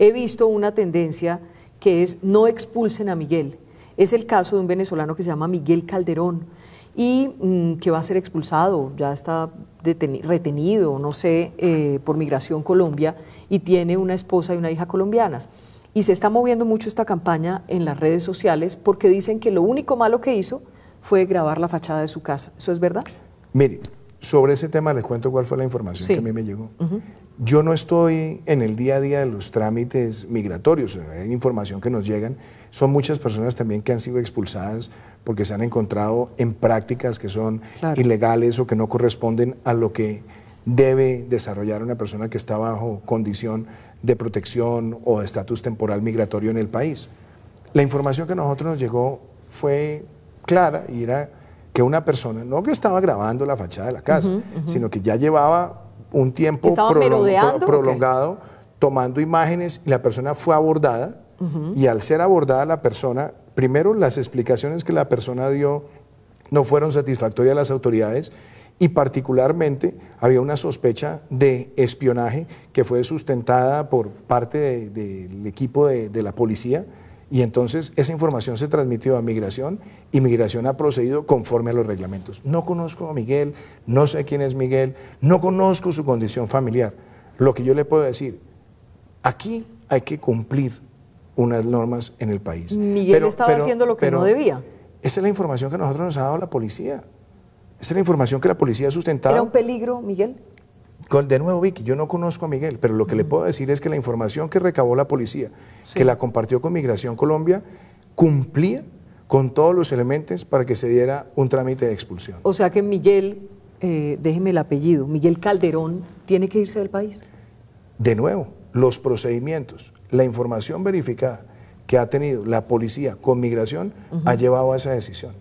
he visto una tendencia que es no expulsen a Miguel. Es el caso de un venezolano que se llama Miguel Calderón y mm, que va a ser expulsado, ya está retenido, no sé, eh, por Migración Colombia y tiene una esposa y una hija colombianas. Y se está moviendo mucho esta campaña en las redes sociales porque dicen que lo único malo que hizo fue grabar la fachada de su casa. ¿Eso es verdad? Mire, sobre ese tema les cuento cuál fue la información que a mí me llegó. Yo no estoy en el día a día de los trámites migratorios, hay información que nos llegan. Son muchas personas también que han sido expulsadas porque se han encontrado en prácticas que son ilegales o que no corresponden a lo que debe desarrollar una persona que está bajo condición de protección o de estatus temporal migratorio en el país. La información que a nosotros nos llegó fue clara y era que una persona, no que estaba grabando la fachada de la casa, sino que ya llevaba un tiempo prolongado tomando imágenes y la persona fue abordada y al ser abordada la persona, primero las explicaciones que la persona dio no fueron satisfactorias a las autoridades y particularmente había una sospecha de espionaje que fue sustentada por parte del equipo de la policía y entonces esa información se transmitió a Migración y Migración ha procedido conforme a los reglamentos. No conozco a Miguel, no sé quién es Miguel, no conozco su condición familiar. Lo que yo le puedo decir, aquí hay que cumplir unas normas en el país. Miguel estaba haciendo lo que no debía. Esa es la información que nosotros nos ha dado la policía. Esa es la información que la policía ha sustentado. ¿Era un peligro, Miguel? de nuevo, Vicky, yo no conozco a Miguel, pero lo que le puedo decir es que la información que recabó la policía, que la compartió con Migración Colombia, cumplía con todos los elementos para que se diera un trámite de expulsión. O sea que Miguel, eh, déjeme el apellido, Miguel Calderón, ¿tiene que irse del país? De nuevo, los procedimientos, la información verificada que ha tenido la policía con migración ha llevado a esa decisión.